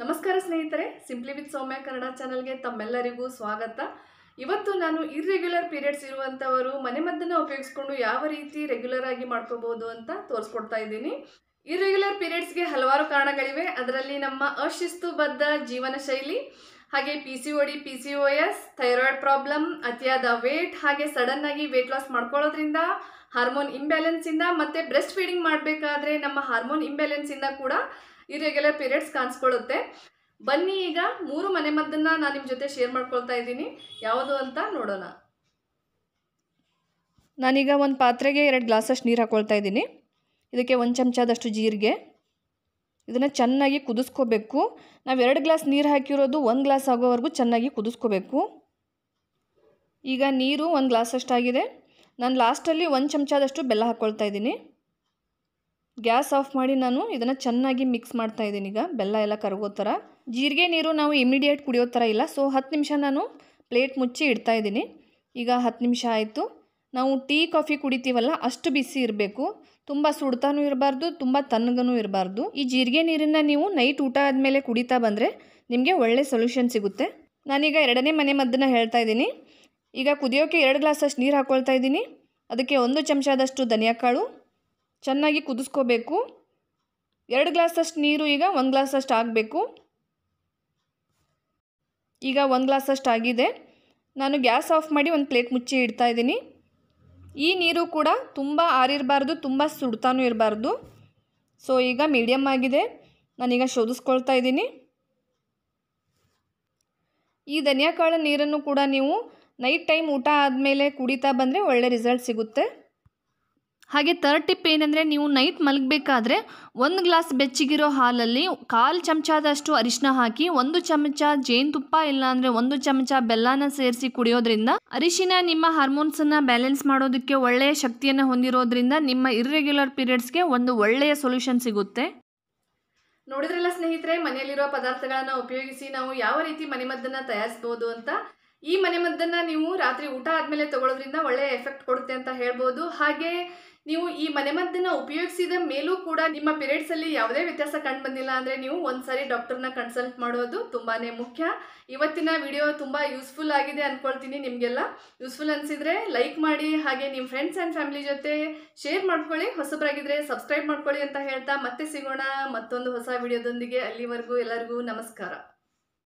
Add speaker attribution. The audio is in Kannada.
Speaker 1: ನಮಸ್ಕಾರ ಸ್ನೇಹಿತರೆ ಸಿಂಪ್ಲಿ ವಿತ್ ಸೌಮ್ಯ ಕನ್ನಡ ಚಾನಲ್ಗೆ ತಮ್ಮೆಲ್ಲರಿಗೂ ಸ್ವಾಗತ ಇವತ್ತು ನಾನು ಇರ್ರೆಗ್ಯುಲರ್ ಪೀರಿಯಡ್ಸ್ ಇರುವಂಥವರು ಮನೆಮದ್ದನ್ನು ಉಪಯೋಗಿಸ್ಕೊಂಡು ಯಾವ ರೀತಿ ರೆಗ್ಯುಲರ್ ಆಗಿ ಮಾಡ್ಕೋಬಹುದು ಅಂತ ತೋರಿಸ್ಕೊಡ್ತಾ ಇದ್ದೀನಿ ಇರ್ರೆಗ್ಯುಲರ್ ಪೀರಿಯಡ್ಸ್ಗೆ ಹಲವಾರು ಕಾರಣಗಳಿವೆ ಅದರಲ್ಲಿ ನಮ್ಮ ಅಶಿಸ್ತುಬದ್ಧ ಜೀವನ ಶೈಲಿ ಹಾಗೆ P C D P C O S thyroid problem ಅತಿಯಾದ ವೇಟ್ ಹಾಗೆ ಸಡನ್ನಾಗಿ ವೇಟ್ ಲಾಸ್ ಮಾಡ್ಕೊಳ್ಳೋದ್ರಿಂದ ಹಾರ್ಮೋನ್ ಇಂಬ್ಯಾಲೆನ್ಸಿಂದ ಮತ್ತು ಬ್ರೆಸ್ಟ್ ಫೀಡಿಂಗ್ ಮಾಡಬೇಕಾದ್ರೆ ನಮ್ಮ ಹಾರ್ಮೋನ್ ಇಂಬ್ಯಾಲೆನ್ಸಿಂದ ಕೂಡ ಇರೆಗ್ಯುಲರ್ ಪೀರಿಯಡ್ಸ್ ಕಾಣಿಸ್ಕೊಳ್ಳುತ್ತೆ ಬನ್ನಿ ಈಗ ಮೂರು ಮನೆ ಮದ್ದನ್ನು ನಾನು ನಿಮ್ಮ ಜೊತೆ ಶೇರ್ ಮಾಡ್ಕೊಳ್ತಾ ಇದ್ದೀನಿ ಯಾವುದು ಅಂತ ನೋಡೋಣ ನಾನೀಗ ಒಂದು ಪಾತ್ರೆಗೆ ಎರಡು ಗ್ಲಾಸಷ್ಟು ನೀರು ಹಾಕೊಳ್ತಾ ಇದ್ದೀನಿ ಇದಕ್ಕೆ ಒಂದು ಚಮಚದಷ್ಟು ಜೀರಿಗೆ ಇದನ್ನು ಚೆನ್ನಾಗಿ ಕುದಿಸ್ಕೋಬೇಕು ನಾವು ಎರಡು ಗ್ಲಾಸ್ ನೀರು ಹಾಕಿರೋದು ಒಂದು ಗ್ಲಾಸ್ ಆಗೋವರೆಗೂ ಚೆನ್ನಾಗಿ ಕುದಿಸ್ಕೋಬೇಕು ಈಗ ನೀರು ಒಂದು ಗ್ಲಾಸ್ ಅಷ್ಟಾಗಿದೆ ನಾನು ಲಾಸ್ಟಲ್ಲಿ ಒಂದು ಚಮಚದಷ್ಟು ಬೆಲ್ಲ ಹಾಕ್ಕೊಳ್ತಾ ಇದ್ದೀನಿ ಗ್ಯಾಸ್ ಆಫ್ ಮಾಡಿ ನಾನು ಇದನ್ನು ಚೆನ್ನಾಗಿ ಮಿಕ್ಸ್ ಮಾಡ್ತಾ ಇದ್ದೀನಿ ಈಗ ಬೆಲ್ಲ ಎಲ್ಲ ಕರಗೋ ಥರ ಜೀರಿಗೆ ನೀರು ನಾವು ಇಮಿಡಿಯೇಟ್ ಕುಡಿಯೋ ಥರ ಇಲ್ಲ ಸೊ ಹತ್ತು ನಿಮಿಷ ನಾನು ಪ್ಲೇಟ್ ಮುಚ್ಚಿ ಇಡ್ತಾ ಇದ್ದೀನಿ ಈಗ ಹತ್ತು ನಿಮಿಷ ಆಯಿತು ನಾವು ಟೀ ಕಾಫಿ ಕುಡಿತೀವಲ್ಲ ಅಷ್ಟು ಬಿಸಿ ಇರಬೇಕು ತುಂಬ ಸುಡ್ತಾನೂ ಇರಬಾರ್ದು ತುಂಬ ತಣ್ಣಗೂ ಇರಬಾರ್ದು ಈ ಜೀರಿಗೆ ನೀರನ್ನು ನೀವು ನೈಟ್ ಊಟ ಆದಮೇಲೆ ಕುಡಿತಾ ಬಂದರೆ ನಿಮಗೆ ಒಳ್ಳೆ ಸೊಲ್ಯೂಷನ್ ಸಿಗುತ್ತೆ ನಾನೀಗ ಎರಡನೇ ಮನೆ ಮದ್ದನ್ನು ಹೇಳ್ತಾ ಇದ್ದೀನಿ ಈಗ ಕುದಿಯೋಕ್ಕೆ ಎರಡು ಗ್ಲಾಸಷ್ಟು ನೀರು ಹಾಕ್ಕೊಳ್ತಾ ಇದ್ದೀನಿ ಅದಕ್ಕೆ ಒಂದು ಚಮಚದಷ್ಟು ಕಾಳು ಚೆನ್ನಾಗಿ ಕುದಿಸ್ಕೋಬೇಕು ಎರಡು ಗ್ಲಾಸಷ್ಟು ನೀರು ಈಗ ಒಂದು ಗ್ಲಾಸಷ್ಟು ಆಗಬೇಕು ಈಗ ಒಂದು ಗ್ಲಾಸಷ್ಟು ಆಗಿದೆ ನಾನು ಗ್ಯಾಸ್ ಆಫ್ ಮಾಡಿ ಒಂದು ಪ್ಲೇಟ್ ಮುಚ್ಚಿ ಇಡ್ತಾ ಇದ್ದೀನಿ ಈ ನೀರು ಕೂಡ ತುಂಬ ಆರಿರಬಾರ್ದು ತುಂಬ ಸುಡ್ತಾನೂ ಇರಬಾರ್ದು ಸೊ ಈಗ ಮೀಡಿಯಮ್ ಆಗಿದೆ ನಾನೀಗ ಶೋಧಿಸ್ಕೊಳ್ತಾ ಇದ್ದೀನಿ ಈ ಕಾಳು ನೀರನ್ನು ಕೂಡ ನೀವು ನೈಟ್ ಟೈಮ್ ಊಟ ಆದಮೇಲೆ ಕುಡಿತಾ ಬಂದರೆ ಒಳ್ಳೆ ರಿಸಲ್ಟ್ ಸಿಗುತ್ತೆ ಹಾಗೆ ಥರ್ಡ್ ಟಿಪ್ ಏನಂದರೆ ನೀವು ನೈಟ್ ಮಲಗಬೇಕಾದ್ರೆ ಒಂದು ಗ್ಲಾಸ್ ಬೆಚ್ಚಿಗಿರೋ ಹಾಲಲ್ಲಿ ಕಾಲು ಚಮಚದಷ್ಟು ಅರಿಶಿನ ಹಾಕಿ ಒಂದು ಚಮಚ ಜೇನುತುಪ್ಪ ಇಲ್ಲಾಂದರೆ ಒಂದು ಚಮಚ ಬೆಲ್ಲನ ಸೇರಿಸಿ ಕುಡಿಯೋದ್ರಿಂದ ಅರಿಶಿನ ನಿಮ್ಮ ಹಾರ್ಮೋನ್ಸನ್ನು ಬ್ಯಾಲೆನ್ಸ್ ಮಾಡೋದಕ್ಕೆ ಒಳ್ಳೆಯ ಶಕ್ತಿಯನ್ನು ಹೊಂದಿರೋದ್ರಿಂದ ನಿಮ್ಮ ಇರ್ರೆಗ್ಯುಲರ್ ಪೀರಿಯಡ್ಸ್ಗೆ ಒಂದು ಒಳ್ಳೆಯ ಸೊಲ್ಯೂಷನ್ ಸಿಗುತ್ತೆ ನೋಡಿದ್ರಲ್ಲ ಸ್ನೇಹಿತರೆ ಮನೆಯಲ್ಲಿರೋ ಪದಾರ್ಥಗಳನ್ನು ಉಪಯೋಗಿಸಿ ನಾವು ಯಾವ ರೀತಿ ಮನೆಮದ್ದನ್ನು ತಯಾರಿಸ್ಬೋದು ಅಂತ ಈ ಮನೆಮದ್ದನ್ನು ನೀವು ರಾತ್ರಿ ಊಟ ಆದಮೇಲೆ ತಗೊಳ್ಳೋದ್ರಿಂದ ಒಳ್ಳೆಯ ಎಫೆಕ್ಟ್ ಕೊಡುತ್ತೆ ಅಂತ ಹೇಳ್ಬೋದು ಹಾಗೆ ನೀವು ಈ ಮನೆಮದ್ದನ್ನು ಉಪಯೋಗಿಸಿದ ಮೇಲೂ ಕೂಡ ನಿಮ್ಮ ಅಲ್ಲಿ ಯಾವುದೇ ವ್ಯತ್ಯಾಸ ಕಂಡು ಬಂದಿಲ್ಲ ಅಂದರೆ ನೀವು ಒಂದ್ಸರಿ ಡಾಕ್ಟರ್ನ ಕನ್ಸಲ್ಟ್ ಮಾಡೋದು ತುಂಬಾ ಮುಖ್ಯ ಇವತ್ತಿನ ವಿಡಿಯೋ ತುಂಬ ಯೂಸ್ಫುಲ್ ಆಗಿದೆ ಅಂದ್ಕೊಳ್ತೀನಿ ನಿಮಗೆಲ್ಲ ಯೂಸ್ಫುಲ್ ಅನ್ಸಿದ್ರೆ ಲೈಕ್ ಮಾಡಿ ಹಾಗೆ ನಿಮ್ಮ ಫ್ರೆಂಡ್ಸ್ ಆ್ಯಂಡ್ ಫ್ಯಾಮಿಲಿ ಜೊತೆ ಶೇರ್ ಮಾಡ್ಕೊಳ್ಳಿ ಹೊಸಬರಾಗಿದ್ರೆ ಸಬ್ಸ್ಕ್ರೈಬ್ ಮಾಡ್ಕೊಳ್ಳಿ ಅಂತ ಹೇಳ್ತಾ ಮತ್ತೆ ಸಿಗೋಣ ಮತ್ತೊಂದು ಹೊಸ ವಿಡಿಯೋದೊಂದಿಗೆ ಅಲ್ಲಿವರೆಗೂ ಎಲ್ಲರಿಗೂ ನಮಸ್ಕಾರ